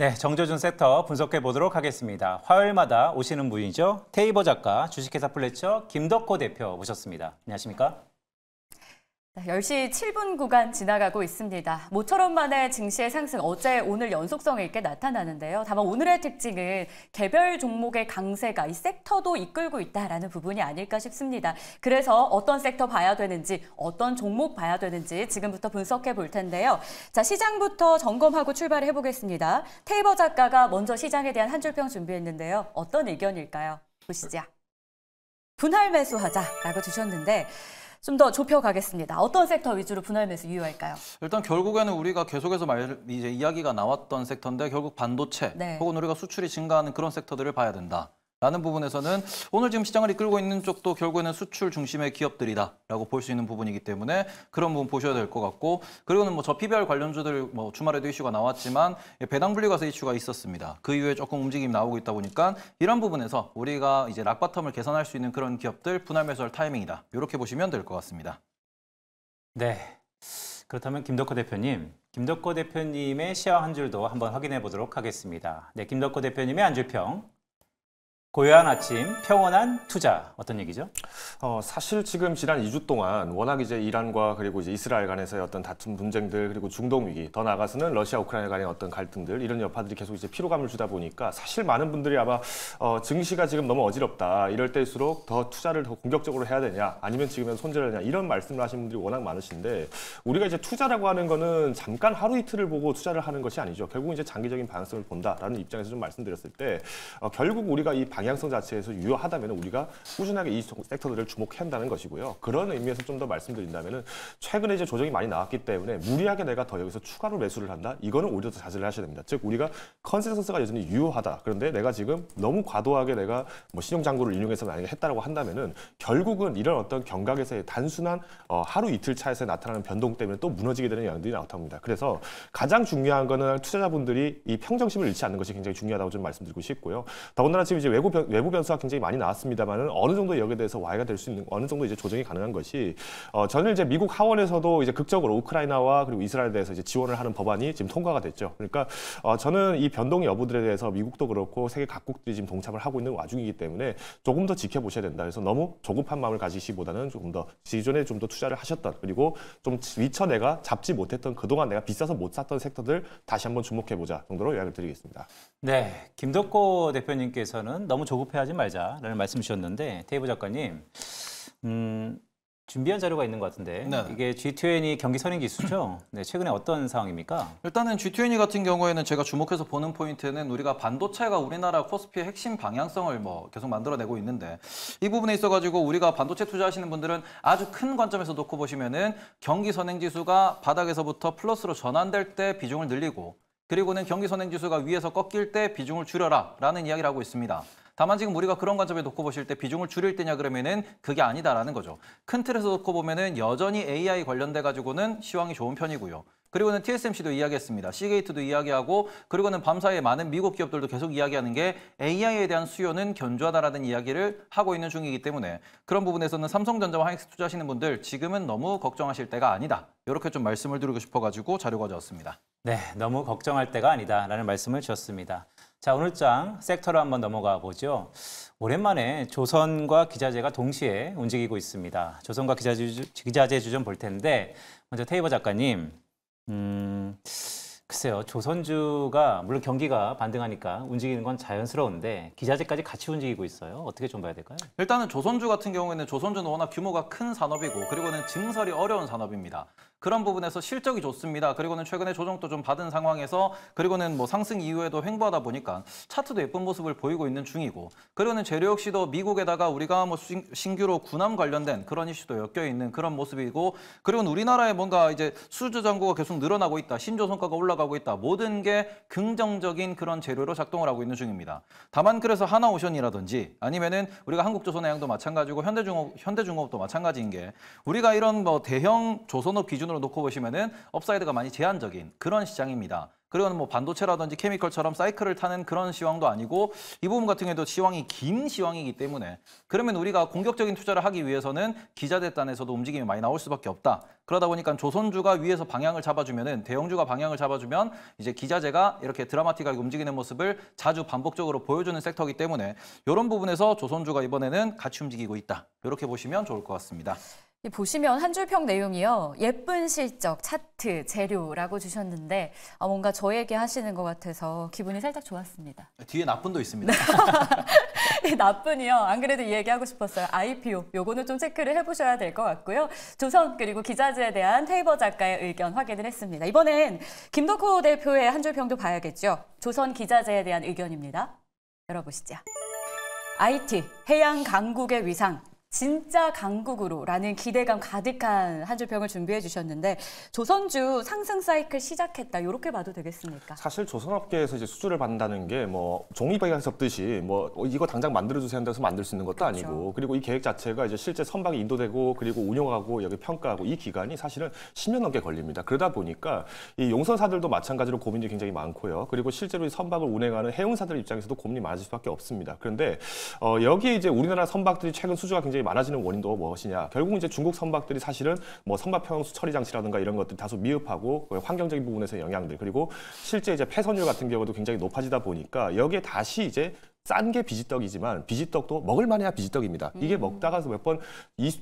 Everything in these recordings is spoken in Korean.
네, 정조준 세터 분석해 보도록 하겠습니다. 화요일마다 오시는 분이죠. 테이버 작가, 주식회사 플래처 김덕호 대표 모셨습니다. 안녕하십니까? 10시 7분 구간 지나가고 있습니다. 모처럼 만의 증시의 상승 어제 오늘 연속성 있게 나타나는데요. 다만 오늘의 특징은 개별 종목의 강세가 이 섹터도 이끌고 있다라는 부분이 아닐까 싶습니다. 그래서 어떤 섹터 봐야 되는지 어떤 종목 봐야 되는지 지금부터 분석해 볼 텐데요. 자 시장부터 점검하고 출발해 보겠습니다. 테이버 작가가 먼저 시장에 대한 한 줄평 준비했는데요. 어떤 의견일까요? 보시죠. 분할 매수하자라고 주셨는데 좀더 좁혀가겠습니다. 어떤 섹터 위주로 분할 매수 유효할까요? 일단 결국에는 우리가 계속해서 말, 이제 이야기가 나왔던 섹터인데 결국 반도체 네. 혹은 우리가 수출이 증가하는 그런 섹터들을 봐야 된다. 라는 부분에서는 오늘 지금 시장을 이끌고 있는 쪽도 결국에는 수출 중심의 기업들이다라고 볼 수 있는 부분이기 때문에 그런 부분 보셔야 될 것 같고 그리고는 뭐 저 PBR 관련주들 뭐 주말에도 이슈가 나왔지만 예, 배당 분리과세 이슈가 있었습니다. 그 이후에 조금 움직임이 나오고 있다 보니까 이런 부분에서 우리가 이제 락바텀을 개선할 수 있는 그런 기업들 분할 매수할 타이밍이다. 이렇게 보시면 될 것 같습니다. 네. 그렇다면 김덕호 대표님, 김덕호 대표님의 시야 한 줄도 한번 확인해 보도록 하겠습니다. 네, 김덕호 대표님의 안줄평 고요한 아침, 평온한 투자 어떤 얘기죠? 어, 사실 지금 지난 2주 동안 워낙 이제 이란과 그리고 이제 이스라엘 간에서의 어떤 다툼 분쟁들 그리고 중동 위기 더 나아가서는 러시아 우크라이나 간의 어떤 갈등들 이런 여파들이 계속 이제 피로감을 주다 보니까 사실 많은 분들이 아마 어, 증시가 지금 너무 어지럽다 이럴 때일수록 더 투자를 더 공격적으로 해야 되냐 아니면 지금은 손절하냐 이런 말씀을 하시는 분들이 워낙 많으신데 우리가 이제 투자라고 하는 거는 잠깐 하루 이틀을 보고 투자를 하는 것이 아니죠 결국 이제 장기적인 방향성을 본다라는 입장에서 좀 말씀드렸을 때 어, 결국 우리가 이 방향성 자체에서 유효하다면 우리가 꾸준하게 이 섹터들을 주목해야 한다는 것이고요. 그런 의미에서 좀 더 말씀드린다면 최근에 이제 조정이 많이 나왔기 때문에 무리하게 내가 더 여기서 추가로 매수를 한다? 이거는 오히려 더 자제를 하셔야 됩니다. 즉 우리가 컨센서스가 여전히 유효하다. 그런데 내가 지금 너무 과도하게 내가 뭐 신용장구를 인용해서 만약에 했다라고 한다면 결국은 이런 어떤 경각에서의 단순한 어, 하루 이틀 차에서 나타나는 변동 때문에 또 무너지게 되는 영향들이 나타납니다. 그래서 가장 중요한 거는 투자자분들이 이 평정심을 잃지 않는 것이 굉장히 중요하다고 좀 말씀드리고 싶고요. 더군다나 지금 이제 외국 외부 변, 외부 변수가 굉장히 많이 나왔습니다만은 어느 정도 여기에 대해서 와해가 될 수 있는 어느 정도 이제 조정이 가능한 것이 어, 저는 이제 미국 하원에서도 이제 극적으로 우크라이나와 그리고 이스라엘에 대해서 이제 지원을 하는 법안이 지금 통과가 됐죠. 그러니까 어, 저는 이 변동 여부들에 대해서 미국도 그렇고 세계 각국들이 지금 동참을 하고 있는 와중이기 때문에 조금 더 지켜보셔야 된다. 그래서 너무 조급한 마음을 가지시기보다는 조금 더 기존에 좀 더 투자를 하셨던 그리고 좀 위쳐 내가 잡지 못했던 그동안 내가 비싸서 못 샀던 섹터들 다시 한번 주목해 보자 정도로 요약을 드리겠습니다. 네, 김덕고 대표님께서는 너무 너무 조급해하지 말자라는 말씀 주셨는데 테이브 작가님 음, 준비한 자료가 있는 것 같은데 네 이게 G20 경기 선행 기수죠. 네, 최근에 어떤 상황입니까? 일단은 G20 같은 경우에는 제가 주목해서 보는 포인트는 우리가 반도체가 우리나라 코스피의 핵심 방향성을 뭐 계속 만들어내고 있는데 이 부분에 있어가지고 우리가 반도체 투자하시는 분들은 아주 큰 관점에서 놓고 보시면은 경기 선행 지수가 바닥에서부터 플러스로 전환될 때 비중을 늘리고 그리고는 경기 선행 지수가 위에서 꺾일 때 비중을 줄여라라는 이야기를 하고 있습니다. 다만 지금 우리가 그런 관점에 놓고 보실 때 비중을 줄일 때냐 그러면은 그게 아니다라는 거죠. 큰 틀에서 놓고 보면은 여전히 AI 관련돼 가지고는 시황이 좋은 편이고요. 그리고는 TSMC도 이야기했습니다. 시게이트도 이야기하고 그리고는 밤사이에 많은 미국 기업들도 계속 이야기하는 게 AI에 대한 수요는 견조하다라는 이야기를 하고 있는 중이기 때문에 그런 부분에서는 삼성전자와 하이닉스 투자하시는 분들 지금은 너무 걱정하실 때가 아니다. 이렇게 좀 말씀을 드리고 싶어가지고 자료 가져왔습니다. 네, 너무 걱정할 때가 아니다라는 말씀을 주셨습니다. 자, 오늘 장 섹터로 한번 넘어가 보죠. 오랜만에 조선과 기자재가 동시에 움직이고 있습니다. 조선과 기자재, 기자재 주좀 볼 텐데 먼저 테이버 작가님, 음, 글쎄요, 조선주가 물론 경기가 반등하니까 움직이는 건 자연스러운데 기자재까지 같이 움직이고 있어요. 어떻게 좀 봐야 될까요? 일단은 조선주 같은 경우에는 조선주는 워낙 규모가 큰 산업이고 그리고는 증설이 어려운 산업입니다. 그런 부분에서 실적이 좋습니다. 그리고는 최근에 조정도 좀 받은 상황에서 그리고는 뭐 상승 이후에도 횡보하다 보니까 차트도 예쁜 모습을 보이고 있는 중이고 그리고는 재료 역시도 미국에다가 우리가 뭐 신규로 군함 관련된 그런 이슈도 엮여 있는 그런 모습이고 그리고는 우리나라에 뭔가 이제 수주 잔고가 계속 늘어나고 있다. 신조 성과가 올라가고 있다. 모든 게 긍정적인 그런 재료로 작동을 하고 있는 중입니다. 다만 그래서 하나오션이라든지 아니면은 우리가 한국조선해양도 마찬가지고 현대중업 현대중업도 마찬가지인 게 우리가 이런 뭐 대형 조선업 기준 기준으로 놓고 보시면은 업사이드가 많이 제한적인 그런 시장입니다. 그리고는 뭐 반도체라든지 케미컬처럼 사이클을 타는 그런 시황도 아니고 이 부분 같은 경우에도 시황이 긴 시황이기 때문에 그러면 우리가 공격적인 투자를 하기 위해서는 기자재단에서도 움직임이 많이 나올 수밖에 없다. 그러다 보니까 조선주가 위에서 방향을 잡아주면은 대형주가 방향을 잡아주면 이제 기자재가 이렇게 드라마틱하게 움직이는 모습을 자주 반복적으로 보여주는 섹터이기 때문에 이런 부분에서 조선주가 이번에는 같이 움직이고 있다. 이렇게 보시면 좋을 것 같습니다. 보시면 한 줄평 내용이요. 예쁜 실적, 차트, 재료라고 주셨는데 아, 뭔가 저에게 하시는 것 같아서 기분이 살짝 좋았습니다. 뒤에 나쁜도 있습니다. 네, 나쁜이요. 안 그래도 이 얘기하고 싶었어요. IPO, 요거는 좀 체크를 해보셔야 될 것 같고요. 조선 그리고 기자재에 대한 테이버 작가의 의견 확인을 했습니다. 이번엔 김덕호 대표의 한 줄평도 봐야겠죠. 조선 기자재에 대한 의견입니다. 열어보시죠. IT, 해양 강국의 위상, 진짜 강국으로라는 기대감 가득한 한줄 평을 준비해 주셨는데 조선주 상승 사이클 시작했다 이렇게 봐도 되겠습니까? 사실 조선업계에서 이제 수주를 받는다는 게 뭐 종이방향 접듯이 뭐, 뭐 어, 이거 당장 만들어 주세요 한다고 해서 만들 수 있는 것도 그렇죠. 아니고 그리고 이 계획 자체가 이제 실제 선박이 인도되고 그리고 운영하고 여기 평가하고 이 기간이 사실은 10년 넘게 걸립니다. 그러다 보니까 이 용선사들도 마찬가지로 고민이 굉장히 많고요. 그리고 실제로 이 선박을 운행하는 해운사들 입장에서도 고민이 많을 수밖에 없습니다. 그런데 어 여기에 이제 우리나라 선박들이 최근 수주가 굉장히 선박들 많아지는 원인도 무엇이냐? 결국 이제 중국 선박들이 사실은 뭐 선박 평수 처리 장치라든가 이런 것들이 다소 미흡하고 그 환경적인 부분에서 영향들 그리고 실제 이제 폐선율 같은 경우도 굉장히 높아지다 보니까 여기에 다시 이제 싼게 비지떡이지만 비지떡도 먹을만해야 비지떡입니다. 음. 이게 먹다가 몇번이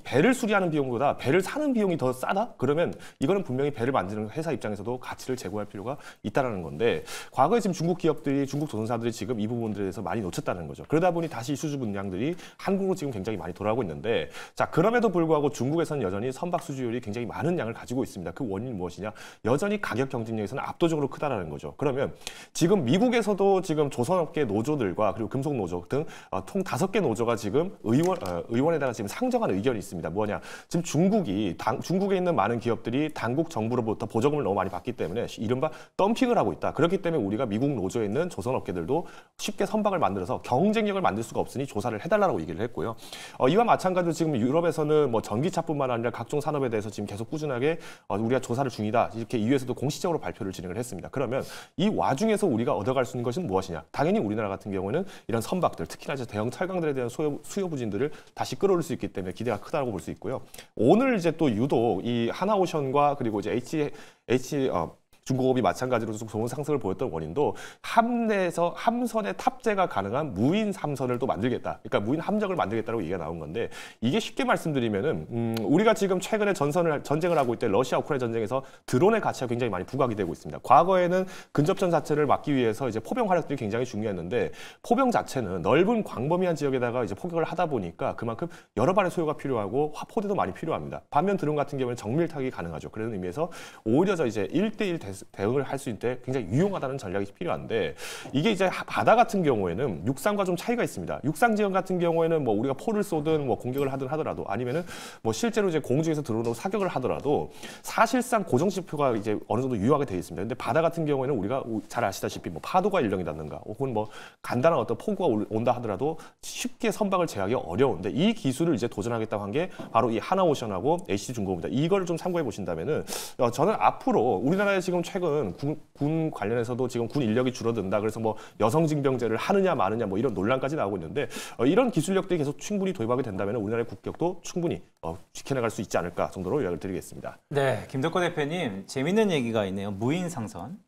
배를 수리하는 비용보다 배를 사는 비용이 더 싸다? 그러면 이거는 분명히 배를 만드는 회사 입장에서도 가치를 제고할 필요가 있다라는 건데 과거에 지금 중국 기업들이 중국 조선사들이 지금 이 부분들에 대해서 많이 놓쳤다는 거죠. 그러다 보니 다시 수주 분량들이 한국으로 지금 굉장히 많이 돌아오고 있는데 자 그럼에도 불구하고 중국에서는 여전히 선박 수주율이 굉장히 많은 양을 가지고 있습니다. 그 원인이 무엇이냐? 여전히 가격 경쟁력에서는 압도적으로 크다라는 거죠. 그러면 지금 미국에서도 지금 조선업계 노조들과 그리고 금속 노조 등통 어, 다섯 개 노조가 지금 의원 어, 의원에다가 지금 상정한 의견이 있습니다. 뭐냐? 지금 중국이 당, 중국에 있는 많은 기업들이 당국 정부로부터 보조금을 너무 많이 받기 때문에 이른바 덤핑을 하고 있다. 그렇기 때문에 우리가 미국 노조에 있는 조선 업계들도 쉽게 선박을 만들어서 경쟁력을 만들 수가 없으니 조사를 해달라고 얘기를 했고요. 어, 이와 마찬가지로 지금 유럽에서는 뭐 전기차뿐만 아니라 각종 산업에 대해서 지금 계속 꾸준하게 어, 우리가 조사를 중이다 이렇게 EU에서도 공식적으로 발표를 진행을 했습니다. 그러면 이 와중에서 우리가 얻어갈 수 있는 것은 무엇이냐? 당연히 우리나라 같은 경우는 이런 선박들 특히나 이제 대형 철강들에 대한 수요, 수요 부진들을 다시 끌어올 릴수 있기 때문에 기대가 크다고 볼 수 있고요. 오늘 이제 또 유독 이 하나오션과 그리고 이제 H H 어, 중공업이 마찬가지로 계속 좋은 상승을 보였던 원인도 함내에서 함선에 탑재가 가능한 무인 함선을 또 만들겠다. 그러니까 무인 함정을 만들겠다고 얘기가 나온 건데 이게 쉽게 말씀드리면은 음, 우리가 지금 최근에 전선을 전쟁을 하고 있대 러시아 우크라이나 전쟁에서 드론의 가치가 굉장히 많이 부각이 되고 있습니다. 과거에는 근접전 자체를 막기 위해서 이제 포병 활약들이 굉장히 중요했는데 포병 자체는 넓은 광범위한 지역에다가 이제 포격을 하다 보니까 그만큼 여러 발의 소요가 필요하고 화포대도 많이 필요합니다. 반면 드론 같은 경우는 정밀 타격이 가능하죠. 그런 의미에서 오히려 저 이제 1대1 대수 대응을 할 수있는데 굉장히 유용하다는 전략이 필요한데 이게 이제 바다 같은 경우에는 육상과 좀 차이가 있습니다. 육상 지형 같은 경우에는 뭐 우리가 포를 쏘든 뭐 공격을 하든 하더라도 아니면은 뭐 실제로 이제 공중에서 들어오는 사격을 하더라도 사실상 고정 지표가 이제 어느 정도 유효하게 되어 있습니다. 근데 바다 같은 경우에는 우리가 잘 아시다시피 뭐 파도가 일렁이다든가 혹은 뭐 간단한 어떤 폭우가 온다 하더라도 쉽게 선박을 제하기 어려운데 이 기술을 이제 도전하겠다고 한 게 바로 이 하나오션하고 HC중공업입니다. 이걸 좀 참고해 보신다면은 어, 저는 앞으로 우리나라에 지금 최근 군, 군, 관련해서도 지금 군 인력이 줄어든다. 그래서 뭐 여성 징병제를 하느냐 마느냐 뭐 이런 논란까지 나오고 있는데 어, 이런 기술력들이 계속 충분히 도입하게 된다면 우리나라의 국격도 충분히 어, 지켜나갈 수 있지 않을까 정도로 요약을 드리겠습니다. 네, 김덕권 대표님 재밌는 얘기가 있네요. 무인 상선.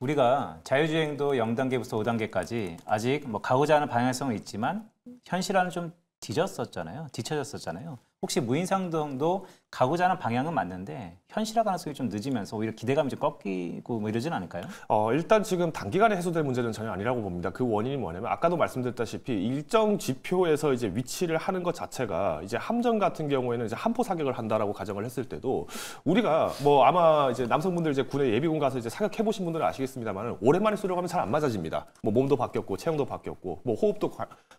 우리가 자율주행도 0단계부터 5단계까지 아직 뭐 가고자 하는 방향성은 있지만 현실화는 좀 뒤졌었잖아요. 뒤쳐졌었잖아요. 혹시 무인상동도 가고자 하는 방향은 맞는데 현실화 가능성이 좀 늦으면서 오히려 기대감이 좀 꺾이고 뭐 이러진 않을까요? 어, 일단 지금 단기간에 해소될 문제는 전혀 아니라고 봅니다. 그 원인이 뭐냐면 아까도 말씀드렸다시피 일정 지표에서 이제 위치를 하는 것 자체가 이제 함정 같은 경우에는 이제 한포 사격을 한다라고 가정을 했을 때도 우리가 뭐 아마 이제 남성분들 이제 군의 예비군 가서 이제 사격해 보신 분들은 아시겠습니다만 오랜만에 쏘려고 하면 잘 안 맞아집니다. 뭐 몸도 바뀌었고 체형도 바뀌었고 뭐 호흡도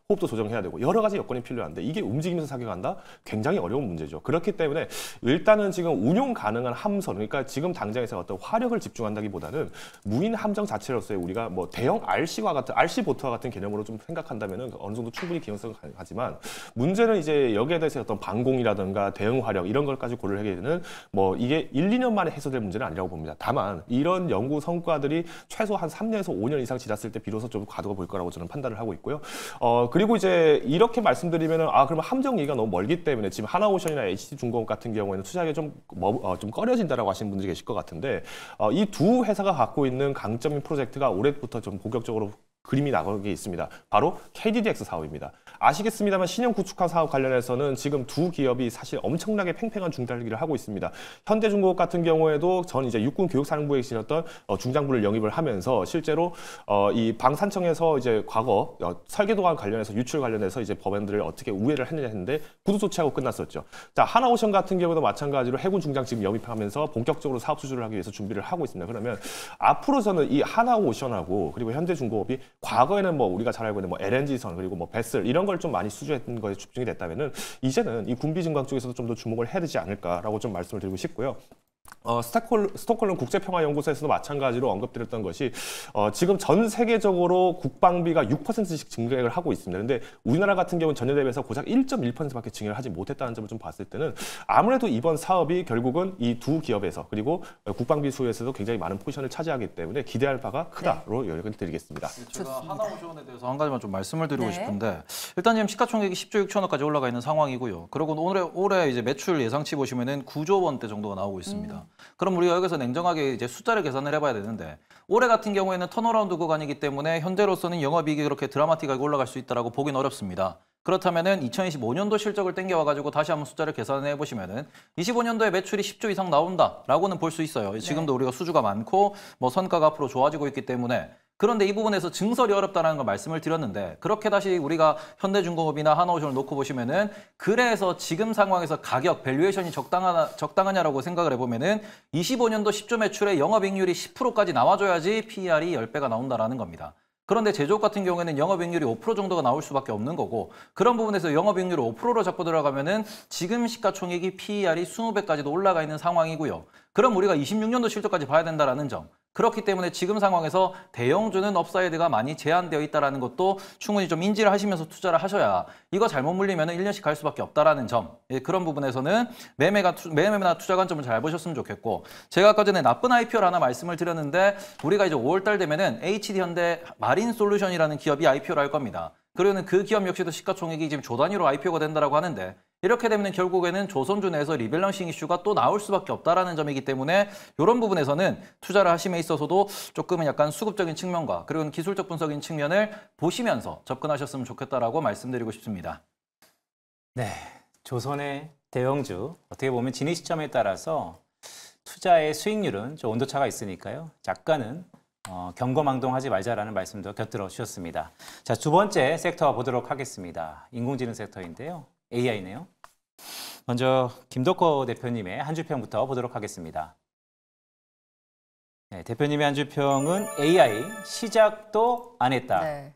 호흡도 조정해야 되고 여러 가지 여건이 필요한데 이게 움직이면서 사격한다? 굉장히 어려운 문제죠. 그렇기 때문에 일단은 지금 운용 가능한 함선 그러니까 지금 당장에서 어떤 화력을 집중한다기보다는 무인 함정 자체로서의 우리가 뭐 대형 RC와 같은 RC 보트와 같은 개념으로 좀 생각한다면은 어느 정도 충분히 기용성을 가지만 문제는 이제 여기에 대해서 어떤 방공이라든가 대응 화력 이런 걸까지 고려를 하게 되는 뭐 이게 1, 2년 만에 해소될 문제는 아니라고 봅니다. 다만 이런 연구 성과들이 최소 한 3년에서 5년 이상 지났을 때 비로소 좀 과도가 볼 거라고 저는 판단을 하고 있고요. 어 그리고 이제 이렇게 말씀드리면은 아 그러면 함정 얘기가 너무 멀기 때문에 지금 하나오션이나 h d 중공업 같은 같 경우에는 투자하기 좀, 어, 좀 꺼려진다라고 하시는 분들이 계실 것 같은데 어, 이 두 회사가 갖고 있는 강점인 프로젝트가 올해부터 좀 본격적으로 그림이 나오게 있습니다. 바로 KDDX 사업입니다. 아시겠습니다만 신형 구축화 사업 관련해서는 지금 두 기업이 사실 엄청나게 팽팽한 중달기를 하고 있습니다. 현대중공업 같은 경우에도 전 이제 육군 교육사령부에 지녔던 어, 중장부를 영입을 하면서 실제로 어, 이 방산청에서 이제 과거 어, 설계도와 관련해서 유출 관련해서 이제 법안들을 어떻게 우회를 했느냐 했는데 구두 조치하고 끝났었죠. 자 하나오션 같은 경우도 마찬가지로 해군 중장 지금 영입하면서 본격적으로 사업 수주를 하기 위해서 준비를 하고 있습니다. 그러면 앞으로 저는 이 하나오션하고 그리고 현대중공업이 과거에는 뭐 우리가 잘 알고 있는 뭐 LNG선 그리고 뭐 배슬 이런 걸 좀 많이 수주했던 것에 집중이 됐다면은 이제는 이 군비 증강 쪽에서도 좀 더 주목을 해야 되지 않을까라고 좀 말씀을 드리고 싶고요. 어, 스톡홀, 스톡홀름 국제평화연구소에서도 마찬가지로 언급드렸던 것이 어, 지금 전 세계적으로 국방비가 6%씩 증액을 하고 있습니다. 근데 우리나라 같은 경우는 전년 대비해서 고작 1.1%밖에 증액을 하지 못했다는 점을 좀 봤을 때는 아무래도 이번 사업이 결국은 이 두 기업에서 그리고 국방비 수요에서도 굉장히 많은 포지션을 차지하기 때문에 기대할 바가 크다로 네. 여력을 드리겠습니다. 네, 제가 하나오션에 대해서 한 가지만 좀 말씀을 드리고 네. 싶은데 일단 지금 시가총액이 10조 6천억까지 올라가 있는 상황이고요. 그리고 오늘 올해 이제 매출 예상치 보시면은 9조 원대 정도가 나오고 있습니다. 음. 그럼 우리가 여기서 냉정하게 이제 숫자를 계산을 해봐야 되는데 올해 같은 경우에는 턴어라운드 구간이기 때문에 현재로서는 영업이익이 그렇게 드라마틱하게 올라갈 수 있다라고 보긴 어렵습니다. 그렇다면은 2025년도 실적을 땡겨와 가지고 다시 한번 숫자를 계산해 보시면은 25년도에 매출이 10조 이상 나온다라고는 볼 수 있어요. 네. 지금도 네. 우리가 수주가 많고 뭐 선가가 앞으로 좋아지고 있기 때문에 그런데 이 부분에서 증설이 어렵다는 걸 말씀을 드렸는데 그렇게 다시 우리가 현대중공업이나 한화오션을 놓고 보시면은 그래서 지금 상황에서 가격 밸류에이션이 적당하, 적당하냐라고 생각을 해보면은 25년도 10조 매출의 영업익률이 10%까지 나와줘야지 PER이 10배가 나온다라는 겁니다. 그런데 제조업 같은 경우에는 영업이익률이 5% 정도가 나올 수밖에 없는 거고 그런 부분에서 영업이익률을 5%로 잡고 들어가면은 지금 시가총액이 PER이 20배까지도 올라가 있는 상황이고요. 그럼 우리가 26년도 실적까지 봐야 된다는 점. 그렇기 때문에 지금 상황에서 대형주는 업사이드가 많이 제한되어 있다는 것도 충분히 좀 인지를 하시면서 투자를 하셔야 이거 잘못 물리면 1년씩 갈 수밖에 없다라는 점 예, 그런 부분에서는 매매가 매매나 투자 관점을 잘 보셨으면 좋겠고 제가 아까 전에 나쁜 IPO를 하나 말씀을 드렸는데 우리가 이제 5월달 되면은 HD현대 마린솔루션이라는 기업이 IPO를 할 겁니다. 그러면 그 기업 역시도 시가총액이 지금 조단위로 IPO가 된다고 하는데 이렇게 되면 결국에는 조선주 내에서 리밸런싱 이슈가 또 나올 수밖에 없다라는 점이기 때문에 이런 부분에서는 투자를 하심에 있어서도 조금은 약간 수급적인 측면과 그리고 기술적 분석인 측면을 보시면서 접근하셨으면 좋겠다라고 말씀드리고 싶습니다. 네, 조선의 대형주 어떻게 보면 진입 시점에 따라서 투자의 수익률은 좀 온도차가 있으니까요. 작가는 어, 경거망동하지 말자라는 말씀도 곁들여 주셨습니다. 자, 두 번째 섹터 보도록 하겠습니다. 인공지능 섹터인데요. AI네요. 먼저 김덕호 대표님의 한 주평부터 보도록 하겠습니다. 네, 대표님의 한 주평은 AI 시작도 안 했다. 네.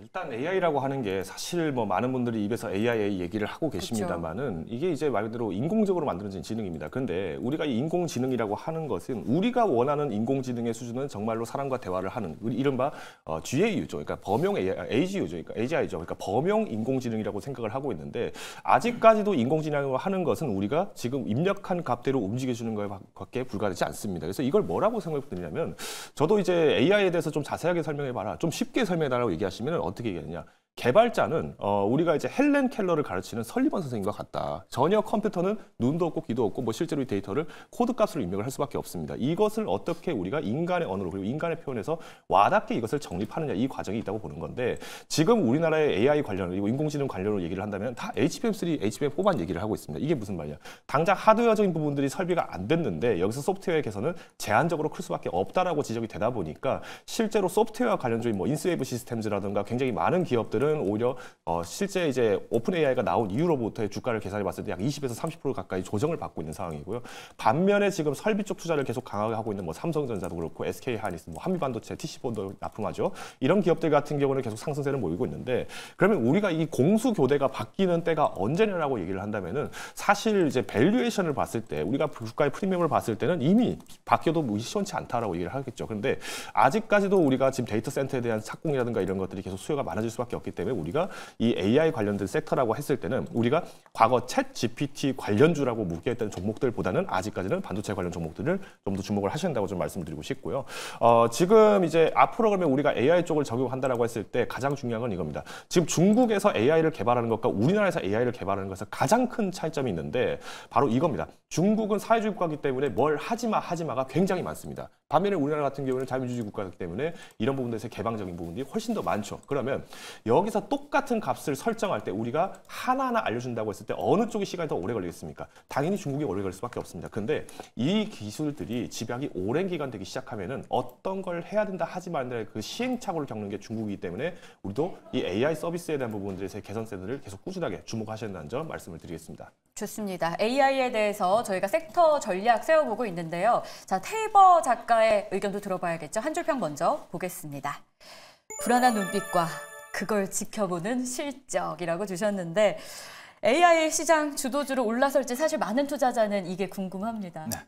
일단 AI라고 하는 게 사실 뭐 많은 분들이 입에서 AI 얘기를 하고 계십니다만은 이게 이제 말 그대로 인공적으로 만들어진 지능입니다. 그런데 우리가 인공지능이라고 하는 것은 우리가 원하는 인공지능의 수준은 정말로 사람과 대화를 하는 이른바 어, GAU죠. 그러니까 범용 AI, 아, AGU죠. 그러니까 AGI죠. 그러니까 범용 인공지능이라고 생각을 하고 있는데 아직까지도 인공지능으로 하는 것은 우리가 지금 입력한 값대로 움직여주는 것밖에 불과하지 않습니다. 그래서 이걸 뭐라고 생각드리냐면 저도 이제 AI에 대해서 좀 자세하게 설명해봐라. 좀 쉽게 설명해달라고 얘기하시면 어떻게 얘기하느냐. 개발자는 어, 우리가 이제 헬렌 켈러를 가르치는 설리번 선생님과 같다. 전혀 컴퓨터는 눈도 없고 귀도 없고 뭐 실제로 이 데이터를 코드 값으로 입력을 할 수밖에 없습니다. 이것을 어떻게 우리가 인간의 언어로 그리고 인간의 표현에서 와닿게 이것을 정립하느냐 이 과정이 있다고 보는 건데 지금 우리나라의 AI 관련 그리고 인공지능 관련으로 얘기를 한다면 다 HBM3, HBM4만 얘기를 하고 있습니다. 이게 무슨 말이냐? 당장 하드웨어적인 부분들이 설비가 안 됐는데 여기서 소프트웨어의 개선은 제한적으로 클 수밖에 없다라고 지적이 되다 보니까 실제로 소프트웨어 관련적인 뭐 인스웨이브 시스템즈라든가 굉장히 많은 기업들은 것은 오히려 어, 실제 이제 오픈 AI가 나온 이후로부터의 주가를 계산해 봤을 때 약 20에서 30% 가까이 조정을 받고 있는 상황이고요. 반면에 지금 설비 쪽 투자를 계속 강하게 하고 있는 뭐 삼성전자도 그렇고 SK 하이닉스, 뭐 한미반도체, TC본도 납품하죠. 이런 기업들 같은 경우는 계속 상승세를 모이고 있는데 그러면 우리가 이 공수 교대가 바뀌는 때가 언제냐라고 얘기를 한다면은 사실 이제 밸류에이션을 봤을 때 우리가 주가의 프리미엄을 봤을 때는 이미 바뀌어도 시원치 않다라고 얘기를 하겠죠. 그런데 아직까지도 우리가 지금 데이터 센터에 대한 착공이라든가 이런 것들이 계속 수요가 많아질 수밖에 없기 그렇기 때문에 우리가 이 AI 관련된 섹터라고 했을 때는 우리가 과거 챗 GPT 관련주라고 묶여있던 종목들보다는 아직까지는 반도체 관련 종목들을 좀 더 주목을 하신다고좀 말씀드리고 싶고요. 어, 지금 이제 앞으로 그러면 우리가 AI 쪽을 적용한다라고 했을 때 가장 중요한 건 이겁니다. 지금 중국에서 AI를 개발하는 것과 우리나라에서 AI를 개발하는 것에서 가장 큰 차이점이 있는데 바로 이겁니다. 중국은 사회주의 국가이기 때문에 뭘 하지마 하지마가 굉장히 많습니다. 반면에 우리나라 같은 경우는 자유민주주의 국가이기 때문에 이런 부분에서 개방적인 부분이 훨씬 더 많죠. 그러면 여기서 똑같은 값을 설정할 때 우리가 하나하나 알려준다고 했을 때 어느 쪽이 시간이 더 오래 걸리겠습니까? 당연히 중국이 오래 걸릴 수밖에 없습니다. 근데 이 기술들이 집약이 오랜 기간 되기 시작하면은 어떤 걸 해야 된다 하지만 말그 시행착오를 겪는 게 중국이기 때문에 우리도 이 AI 서비스에 대한 부분들에서의 개선세들을 계속 꾸준하게 주목하셨다는점 말씀을 드리겠습니다. 좋습니다. AI에 대해서 저희가 섹터 전략 세워보고 있는데요. 자, 테이버 작가의 의견도 들어봐야겠죠. 한 줄 평 먼저 보겠습니다. 불안한 눈빛과 그걸 지켜보는 실적이라고 주셨는데 AI 시장 주도주로 올라설지 사실 많은 투자자는 이게 궁금합니다. 네.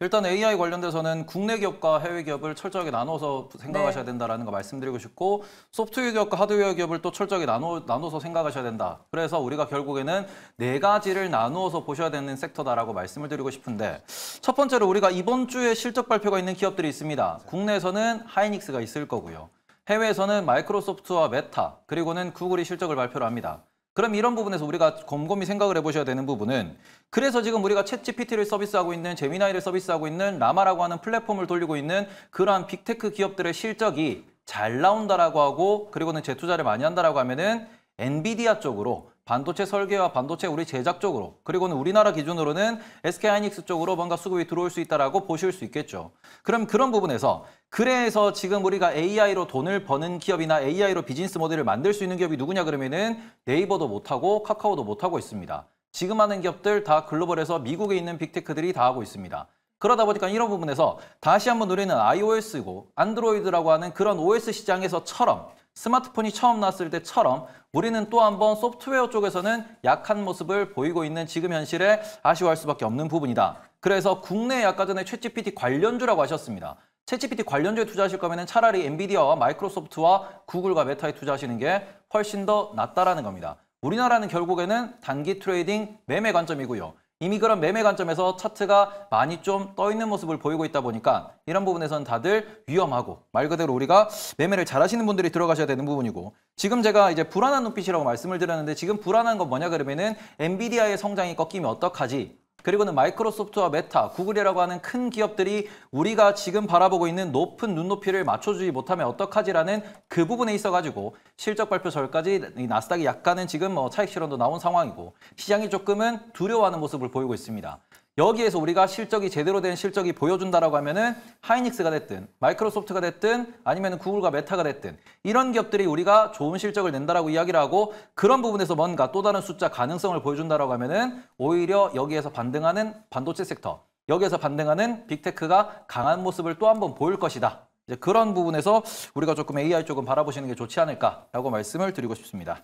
일단 AI 관련돼서는 국내 기업과 해외 기업을 철저하게 나눠서 생각하셔야 네. 된다라는 거 말씀드리고 싶고 소프트웨어 기업과 하드웨어 기업을 또 철저하게 나눠, 나눠서 생각하셔야 된다. 그래서 우리가 결국에는 네 가지를 나누어서 보셔야 되는 섹터다라고 말씀을 드리고 싶은데 첫 번째로 우리가 이번 주에 실적 발표가 있는 기업들이 있습니다. 국내에서는 하이닉스가 있을 거고요. 해외에서는 마이크로소프트와 메타 그리고는 구글이 실적을 발표를 합니다. 그럼 이런 부분에서 우리가 곰곰이 생각을 해보셔야 되는 부분은 그래서 지금 우리가 채 GPT를 서비스하고 있는 제미나이를 서비스하고 있는 라마라고 하는 플랫폼을 돌리고 있는 그러한 빅테크 기업들의 실적이 잘 나온다라고 하고 그리고는 재투자를 많이 한다라고 하면은 엔비디아 쪽으로 반도체 설계와 반도체 우리 제작 쪽으로 그리고는 우리나라 기준으로는 SK 하이닉스 쪽으로 뭔가 수급이 들어올 수 있다라고 보실 수 있겠죠. 그럼 그런 부분에서 그래서 지금 우리가 AI로 돈을 버는 기업이나 AI로 비즈니스 모델을 만들 수 있는 기업이 누구냐 그러면은 네이버도 못하고 카카오도 못하고 있습니다. 지금 하는 기업들 다 글로벌에서 미국에 있는 빅테크들이 다 하고 있습니다. 그러다 보니까 이런 부분에서 다시 한번 우리는 iOS고 안드로이드라고 하는 그런 OS 시장에서처럼 스마트폰이 처음 나왔을 때처럼 우리는 또 한 번 소프트웨어 쪽에서는 약한 모습을 보이고 있는 지금 현실에 아쉬워할 수밖에 없는 부분이다. 그래서 국내 아까 전에 챗 g p 티 관련주라고 하셨습니다. 챗 g p 티 관련주에 투자하실 거면 차라리 엔비디아와 마이크로소프트와 구글과 메타에 투자하시는 게 훨씬 더 낫다라는 겁니다. 우리나라는 결국에는 단기 트레이딩 매매 관점이고요. 이미 그런 매매 관점에서 차트가 많이 좀 떠 있는 모습을 보이고 있다 보니까 이런 부분에서는 다들 위험하고 말 그대로 우리가 매매를 잘하시는 분들이 들어가셔야 되는 부분이고 지금 제가 이제 불안한 눈빛이라고 말씀을 드렸는데 지금 불안한 건 뭐냐 그러면은 엔비디아의 성장이 꺾이면 어떡하지 그리고는 마이크로소프트와 메타, 구글이라고 하는 큰 기업들이 우리가 지금 바라보고 있는 높은 눈높이를 맞춰주지 못하면 어떡하지라는 그 부분에 있어가지고 실적 발표 전까지 나스닥이 약간은 지금 뭐 차익 실현도 나온 상황이고 시장이 조금은 두려워하는 모습을 보이고 있습니다. 여기에서 우리가 실적이 제대로 된 실적이 보여준다라고 하면은 하이닉스가 됐든 마이크로소프트가 됐든 아니면 구글과 메타가 됐든 이런 기업들이 우리가 좋은 실적을 낸다라고 이야기를 하고 그런 부분에서 뭔가 또 다른 숫자 가능성을 보여준다라고 하면은 오히려 여기에서 반등하는 반도체 섹터 여기에서 반등하는 빅테크가 강한 모습을 또 한 번 보일 것이다. 이제 그런 부분에서 우리가 조금 AI 쪽은 바라보시는 게 좋지 않을까라고 말씀을 드리고 싶습니다.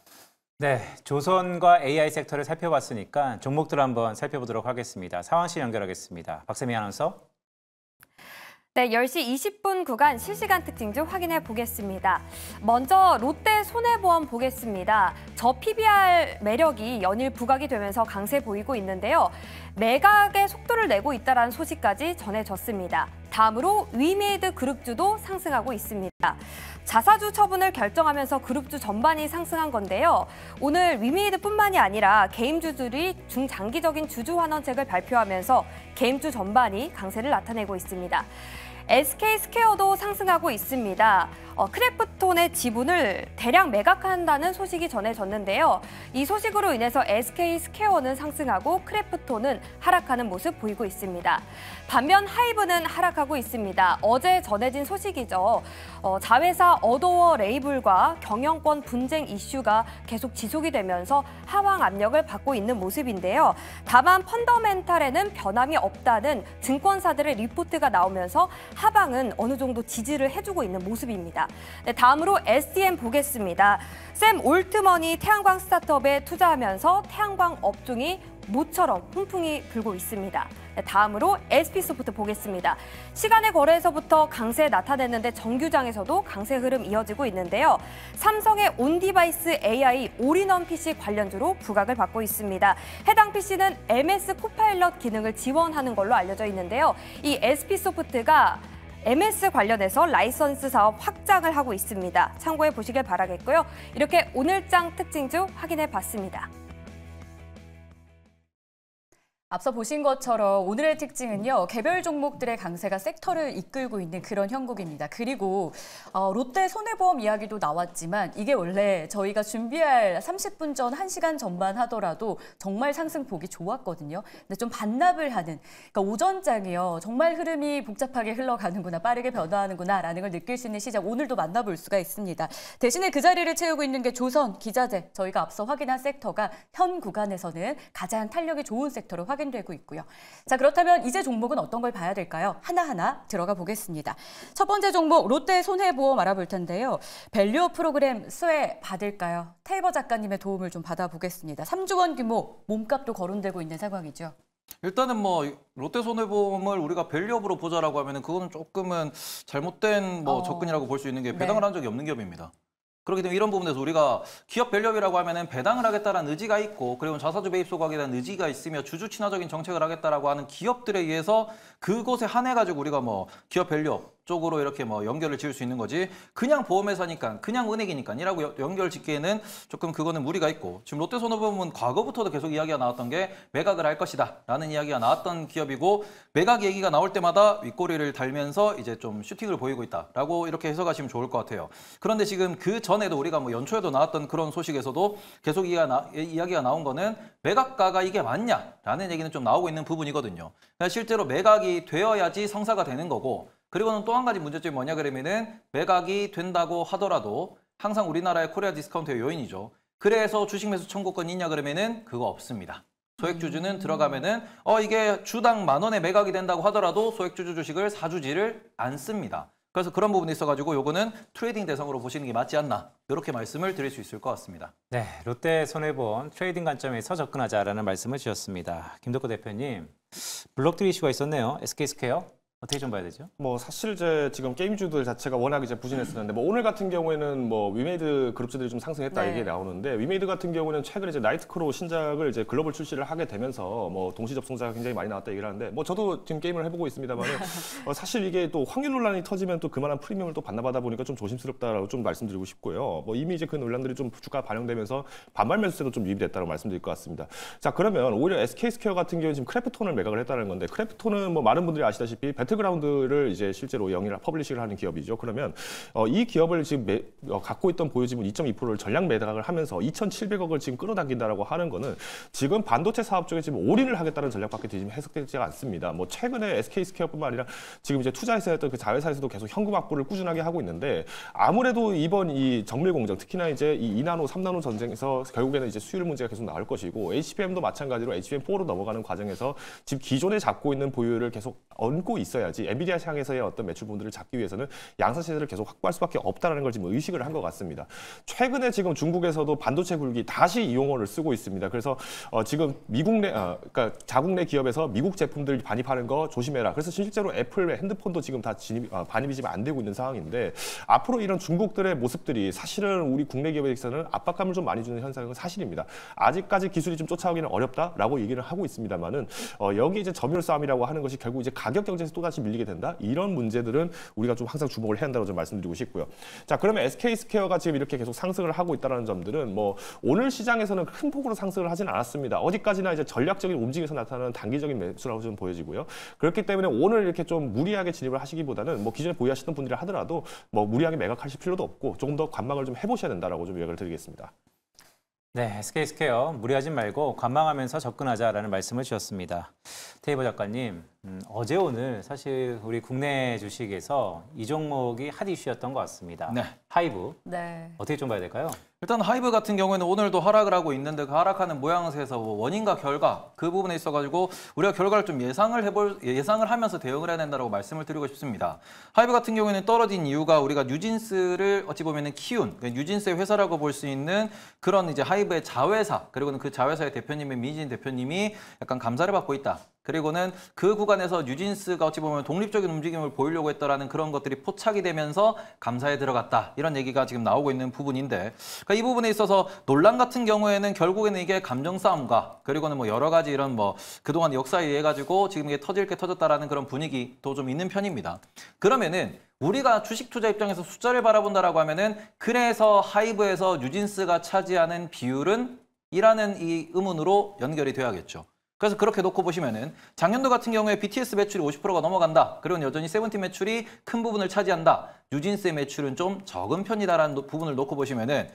네, 조선과 AI 섹터를 살펴봤으니까 종목들 한번 살펴보도록 하겠습니다. 상황 씨 연결하겠습니다. 박세미 아나운서. 네, 10시 20분 구간 실시간 특징주 확인해 보겠습니다. 먼저 롯데 손해보험 보겠습니다. 저 PBR 매력이 연일 부각이 되면서 강세 보이고 있는데요. 매각의 속도를 내고 있다는 소식까지 전해졌습니다. 다음으로 위메이드 그룹주도 상승하고 있습니다. 자사주 처분을 결정하면서 그룹주 전반이 상승한 건데요. 오늘 위메이드뿐만이 아니라 게임주들이 중장기적인 주주 환원책을 발표하면서 게임주 전반이 강세를 나타내고 있습니다. SK 스퀘어도 상승하고 있습니다. 어, 크래프톤의 지분을 대량 매각한다는 소식이 전해졌는데요. 이 소식으로 인해서 SK 스퀘어는 상승하고 크래프톤은 하락하는 모습 보이고 있습니다. 반면 하이브는 하락하고 있습니다. 어제 전해진 소식이죠. 어, 자회사 어도어 레이블과 경영권 분쟁 이슈가 계속 지속이 되면서 하방 압력을 받고 있는 모습인데요. 다만 펀더멘탈에는 변함이 없다는 증권사들의 리포트가 나오면서 하방은 어느 정도 지지를 해주고 있는 모습입니다. 있습니다. 네, 다음으로 SDM 보겠습니다. 샘 올트먼이 태양광 스타트업에 투자하면서 태양광 업종이 모처럼 훈풍이 불고 있습니다. 네, 다음으로 SP소프트 보겠습니다. 시간의 거래에서부터 강세 나타냈는데 정규장에서도 강세 흐름 이어지고 있는데요. 삼성의 온디바이스 AI 올인원 PC 관련주로 부각을 받고 있습니다. 해당 PC는 MS 코파일럿 기능을 지원하는 걸로 알려져 있는데요. 이 SP소프트가 MS 관련해서 라이선스 사업 확장을 하고 있습니다. 참고해 보시길 바라겠고요. 이렇게 오늘장 특징 중 확인해 봤습니다. 앞서 보신 것처럼 오늘의 특징은요 개별 종목들의 강세가 섹터를 이끌고 있는 그런 형국입니다. 그리고 어, 롯데 손해보험 이야기도 나왔지만 이게 원래 저희가 준비할 30분 전 1시간 전만 하더라도 정말 상승 보기 좋았거든요. 근데 좀 반납을 하는 그러니까 오전장이요 정말 흐름이 복잡하게 흘러가는구나 빠르게 변화하는구나라는 걸 느낄 수 있는 시장 오늘도 만나볼 수가 있습니다. 대신에 그 자리를 채우고 있는 게 조선, 기자재 저희가 앞서 확인한 섹터가 현 구간에서는 가장 탄력이 좋은 섹터로 확인. 확인되고 있고요. 자 그렇다면 이제 종목은 어떤 걸 봐야 될까요? 하나하나 들어가 보겠습니다. 첫 번째 종목 롯데 손해보험 알아볼 텐데요. 밸류어 프로그램 수혜 받을까요? 테이버 작가님의 도움을 좀 받아보겠습니다. 3조 원 규모 몸값도 거론되고 있는 상황이죠. 일단은 뭐 롯데손해보험을 우리가 밸류업으로 보자라고 하면은 그거는 조금은 잘못된 뭐 어... 접근이라고 볼 수 있는 게 네. 배당을 네. 한 적이 없는 기업입니다. 그렇기 때문에 이런 부분에서 우리가 기업 밸류업이라고 하면은 배당을 하겠다는 의지가 있고 그리고 자사주 매입 소각에 대한 의지가 있으며 주주 친화적인 정책을 하겠다라고 하는 기업들에 의해서 그곳에 한해 가지고 우리가 뭐 기업 밸류업 쪽으로 이렇게 뭐 연결을 지을 수 있는 거지 그냥 보험회사니까 그냥 은행이니까 이라고 연결 짓기에는 조금 그거는 무리가 있고 지금 롯데손해보험은 과거부터도 계속 이야기가 나왔던 게 매각을 할 것이다 라는 이야기가 나왔던 기업이고 매각 얘기가 나올 때마다 윗꼬리를 달면서 이제 좀 슈팅을 보이고 있다 라고 이렇게 해석하시면 좋을 것 같아요 그런데 지금 그 전에도 우리가 뭐 연초에도 나왔던 그런 소식에서도 계속 이야기가, 나, 이야기가 나온 거는 매각가가 이게 맞냐 라는 얘기는 좀 나오고 있는 부분이거든요 그러니까 실제로 매각이 되어야지 성사가 되는 거고 그리고는 또 한 가지 문제점이 뭐냐 그러면은 매각이 된다고 하더라도 항상 우리나라의 코리아 디스카운트의 요인이죠. 그래서 주식 매수 청구권 있냐 그러면은 그거 없습니다. 소액주주는 음. 들어가면은 어 이게 주당 만 원에 매각이 된다고 하더라도 소액주주 주식을 사주지를 않습니다. 그래서 그런 부분이 있어가지고 요거는 트레이딩 대상으로 보시는 게 맞지 않나 이렇게 말씀을 드릴 수 있을 것 같습니다. 네, 롯데 손해본 트레이딩 관점에서 접근하자라는 말씀을 주셨습니다. 김덕구 대표님, 블록트이 이슈가 있었네요. SK스퀘어. 어떻게 좀 봐야 되죠? 뭐 사실 제 지금 게임주들 자체가 워낙 이제 부진했었는데 뭐 오늘 같은 경우에는 뭐 위메이드 그룹주들이 좀 상승했다 네. 이게 나오는데 위메이드 같은 경우는 최근에 이제 나이트크로 신작을 이제 글로벌 출시를 하게 되면서 뭐 동시 접속자가 굉장히 많이 나왔다 얘기를 하는데 뭐 저도 지금 게임을 해보고 있습니다만 어 사실 이게 또 확률 논란이 터지면 또 그만한 프리미엄을 또 반납하다 보니까 좀 조심스럽다라고 좀 말씀드리고 싶고요. 뭐 이미 이제 그 논란들이 좀 주가 반영되면서 반발 매수세도 좀 유입이 됐다고 말씀드릴 것 같습니다. 자 그러면 오히려 SK스퀘어 같은 경우는 지금 크래프톤을 매각을 했다는 건데 크래프톤은 뭐 많은 분들이 아시다시피 배틀 배틀그라운드를 이제 실제로 영위를 퍼블리싱을 하는 기업이죠. 그러면 어, 이 기업을 지금 매, 어, 갖고 있던 보유지분 2.2%를 전량 매각을 하면서 2,700억을 지금 끌어당긴다라고 하는 거는 지금 반도체 사업 쪽에 지금 올인을 하겠다는 전략밖에 지금 해석되지 않습니다. 뭐 최근에 SK스퀘어뿐만 아니라 지금 이제 투자해서 했던 그 자회사에서도 계속 현금 확보를 꾸준하게 하고 있는데 아무래도 이번 이 정밀 공정 특히나 이제 이 2나노, 3나노 전쟁에서 결국에는 이제 수율 문제가 계속 나올 것이고 HBM도 마찬가지로 HBM4로 넘어가는 과정에서 지금 기존에 잡고 있는 보유를 계속 얹고 있어요 있어야지 엔비디아 향에서의 어떤 매출분들을 잡기 위해서는 양산 시세를 계속 확보할 수밖에 없다는 걸 지금 의식을 한 것 같습니다. 최근에 지금 중국에서도 반도체 굴기 다시 이용어를 쓰고 있습니다. 그래서 어, 지금 미국 내, 어, 그러니까 자국 내 기업에서 미국 제품들 반입하는 거 조심해라. 그래서 실제로 애플의 핸드폰도 지금 다 진입, 어, 반입이 지금 안 되고 있는 상황인데 앞으로 이런 중국들의 모습들이 사실은 우리 국내 기업에 서는 압박감을 좀 많이 주는 현상은 사실입니다. 아직까지 기술이 좀 쫓아오기는 어렵다라고 얘기를 하고 있습니다만은 어, 여기 이제 점유율 싸움이라고 하는 것이 결국 이제 가격 경쟁에서 또다 하나씩 밀리게 된다. 이런 문제들은 우리가 좀 항상 주목을 해야 한다고 좀 말씀드리고 싶고요. 자, 그러면 SK 스퀘어가 지금 이렇게 계속 상승을 하고 있다는 점들은 뭐 오늘 시장에서는 큰 폭으로 상승을 하진 않았습니다. 어디까지나 이제 전략적인 움직임에서 나타나는 단기적인 매수라고 좀 보여지고요. 그렇기 때문에 오늘 이렇게 좀 무리하게 진입을 하시기보다는 뭐 기존에 보유하시던 분들이 하더라도 뭐 무리하게 매각하실 필요도 없고 조금 더 관망을 좀 해보셔야 된다라고 좀 요약을 드리겠습니다. 네, SK 스퀘어 무리하지 말고 관망하면서 접근하자라는 말씀을 주셨습니다. 테이버 작가님, 음, 어제 오늘 사실 우리 국내 주식에서 이 종목이 핫 이슈였던 것 같습니다. 네. 하이브. 네. 어떻게 좀 봐야 될까요? 일단 하이브 같은 경우에는 오늘도 하락을 하고 있는데 그 하락하는 모양새에서 뭐 원인과 결과 그 부분에 있어가지고 우리가 결과를 좀 예상을 해볼 예상을 하면서 대응을 해야 된다고 말씀을 드리고 싶습니다. 하이브 같은 경우에는 떨어진 이유가 우리가 뉴진스를 어찌 보면은 키운 그러니까 뉴진스의 회사라고 볼 수 있는 그런 이제 하이브의 자회사 그리고는 그 자회사의 대표님의 민진 대표님이 약간 감사를 받고 있다. 그리고는 그 구간에서 뉴진스가 어찌 보면 독립적인 움직임을 보이려고 했다라는 그런 것들이 포착이 되면서 감사에 들어갔다. 이런 얘기가 지금 나오고 있는 부분인데 그러니까 이 부분에 있어서 논란 같은 경우에는 결국에는 이게 감정 싸움과 그리고는 뭐 여러 가지 이런 뭐 그동안 역사에 의해 가지고 지금 이게 터질 게 터졌다라는 그런 분위기도 좀 있는 편입니다. 그러면은 우리가 주식 투자 입장에서 숫자를 바라본다라고 하면은 그래서 하이브에서 뉴진스가 차지하는 비율은 이라는 이 의문으로 연결이 돼야겠죠. 그래서 그렇게 놓고 보시면은 작년도 같은 경우에 BTS 매출이 50%가 넘어간다. 그리고 여전히 세븐틴 매출이 큰 부분을 차지한다. 뉴진스의 매출은 좀 적은 편이다라는 부분을 놓고 보시면은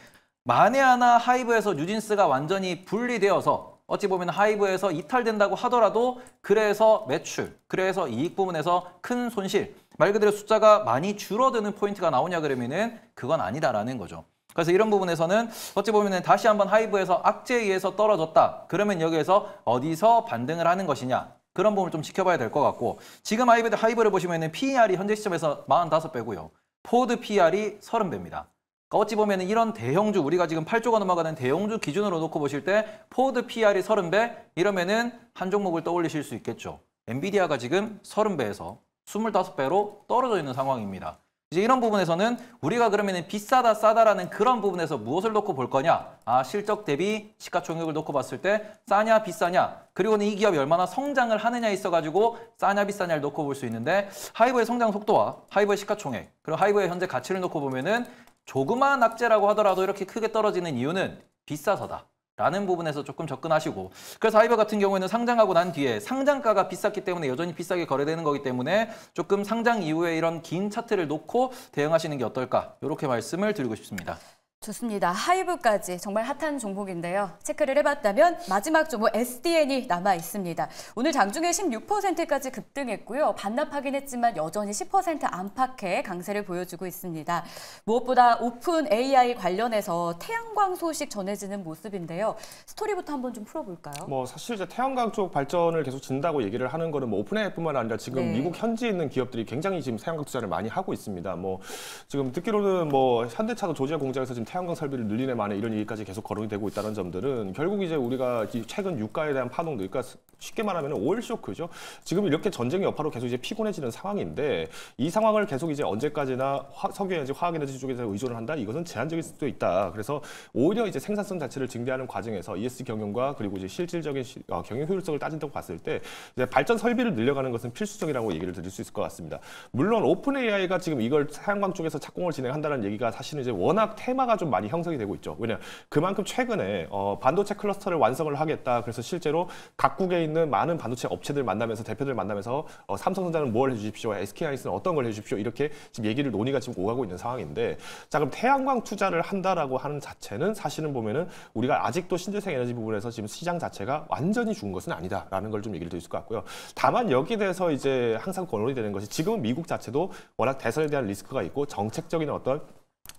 만에 하나 하이브에서 뉴진스가 완전히 분리되어서 어찌 보면 하이브에서 이탈된다고 하더라도 그래서 매출, 그래서 이익 부분에서 큰 손실, 말 그대로 숫자가 많이 줄어드는 포인트가 나오냐 그러면은 그건 아니다라는 거죠. 그래서 이런 부분에서는 어찌 보면 다시 한번 하이브에서 악재에 의해서 떨어졌다. 그러면 여기에서 어디서 반등을 하는 것이냐. 그런 부분을 좀 지켜봐야 될 것 같고 지금 하이브, 하이브를 보시면 은 PER이 현재 시점에서 45배고요. 포드 PER이 30배입니다. 그러니까 어찌 보면 이런 대형주 우리가 지금 8조가 넘어가는 대형주 기준으로 놓고 보실 때 포드 PR이 e 30배 이러면은 한 종목을 떠올리실 수 있겠죠. 엔비디아가 지금 30배에서 25배로 떨어져 있는 상황입니다. 이제 이런 부분에서는 우리가 그러면 비싸다 싸다라는 그런 부분에서 무엇을 놓고 볼 거냐 아 실적 대비 시가총액을 놓고 봤을 때 싸냐 비싸냐 그리고는 이 기업이 얼마나 성장을 하느냐에 있어 가지고 싸냐 비싸냐를 놓고 볼 수 있는데 하이브의 성장 속도와 하이브의 시가총액 그리고 하이브의 현재 가치를 놓고 보면은 조그마한 악재라고 하더라도 이렇게 크게 떨어지는 이유는 비싸서다 라는 부분에서 조금 접근하시고 그래서 하이버 같은 경우에는 상장하고 난 뒤에 상장가가 비쌌기 때문에 여전히 비싸게 거래되는 거기 때문에 조금 상장 이후에 이런 긴 차트를 놓고 대응하시는 게 어떨까 이렇게 말씀을 드리고 싶습니다. 좋습니다. 하이브까지 정말 핫한 종목인데요. 체크를 해봤다면 마지막 종목 SDN이 남아 있습니다. 오늘 장중에 16%까지 급등했고요. 반납하긴 했지만 여전히 10% 안팎의 강세를 보여주고 있습니다. 무엇보다 오픈 AI 관련해서 태양광 소식 전해지는 모습인데요. 스토리부터 한번 좀 풀어볼까요? 뭐 사실 이제 태양광 쪽 발전을 계속 진다고 얘기를 하는 거는 뭐 오픈 AI뿐만 아니라 지금 네. 미국 현지에 있는 기업들이 굉장히 지금 태양광 투자를 많이 하고 있습니다. 뭐 지금 듣기로는 뭐 현대차도 조지아 공장에서 지금 태양광 설비를 늘리네 만에 이런 얘기까지 계속 거론이 되고 있다는 점들은 결국 이제 우리가 최근 유가에 대한 파동, 그러니까 쉽게 말하면 월 쇼크죠. 지금 이렇게 전쟁 여파로 계속 이제 피곤해지는 상황인데 이 상황을 계속 이제 언제까지나 화, 석유에너지, 화학에너지 쪽에 서 의존을 한다. 이것은 제한적일 수도 있다. 그래서 오히려 이제 생산성 자체를 증대하는 과정에서 ES 경영과 그리고 이제 실질적인 시, 어, 경영 효율성을 따진다고 봤을 때 이제 발전 설비를 늘려가는 것은 필수적이라고 얘기를 드릴 수 있을 것 같습니다. 물론 오픈 AI가 지금 이걸 태양광 쪽에서 착공을 진행한다는 얘기가 사실은 이제 워낙 테마가 좀좀 많이 형성이 되고 있죠. 왜냐 그만큼 최근에 어, 반도체 클러스터를 완성을 하겠다. 그래서 실제로 각국에 있는 많은 반도체 업체들 만나면서 대표들 만나면서 어, 삼성전자는 뭘 해주십시오, SK 하이닉스는 어떤 걸 해주십시오 이렇게 지금 얘기를 논의가 지금 오가고 있는 상황인데 자 그럼 태양광 투자를 한다라고 하는 자체는 사실은 보면은 우리가 아직도 신재생 에너지 부분에서 지금 시장 자체가 완전히 죽은 것은 아니다라는 걸 좀 얘기를 드릴 것 같고요. 다만 여기 에 대해서 이제 항상 거론이 되는 것이 지금 미국 자체도 워낙 대선에 대한 리스크가 있고 정책적인 어떤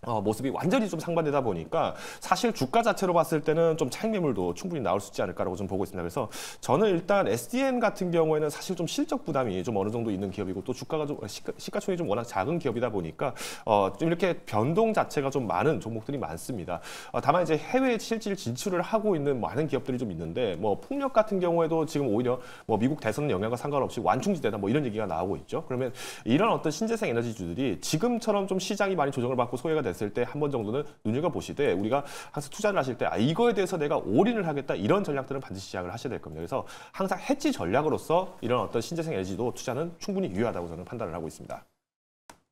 어, 모습이 완전히 좀 상반되다 보니까 사실 주가 자체로 봤을 때는 좀 차익 매물도 충분히 나올 수 있지 않을까라고 좀 보고 있습니다. 그래서 저는 일단 SDN 같은 경우에는 사실 좀 실적 부담이 좀 어느 정도 있는 기업이고 또 주가가 좀 어, 시가, 총액이좀 워낙 작은 기업이다 보니까 어, 좀 이렇게 변동 자체가 좀 많은 종목들이 많습니다. 어, 다만 이제 해외 실질 진출을 하고 있는 많은 기업들이 좀 있는데 뭐 폭력 같은 경우에도 지금 오히려 뭐 미국 대선 영향과 상관없이 완충지대다 뭐 이런 얘기가 나오고 있죠. 그러면 이런 어떤 신재생 에너지주들이 지금처럼 좀 시장이 많이 조정을 받고 소외 손가 됐을 때 한 번 정도는 눈여겨 보시되 우리가 항상 투자를 하실 때 아, 이거에 대해서 내가 올인을 하겠다 이런 전략들은 반드시 시작을 하셔야 될 겁니다. 그래서 항상 해지 전략으로서 이런 어떤 신재생 에너지도 투자는 충분히 유효하다고 저는 판단을 하고 있습니다.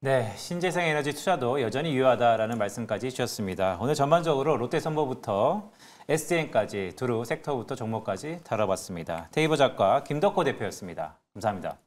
네, 신재생 에너지 투자도 여전히 유효하다라는 말씀까지 주셨습니다. 오늘 전반적으로 롯데선보부터 SDN까지 두루 섹터부터 종목까지 다뤄봤습니다. 테이버 작가 김덕호 대표였습니다. 감사합니다.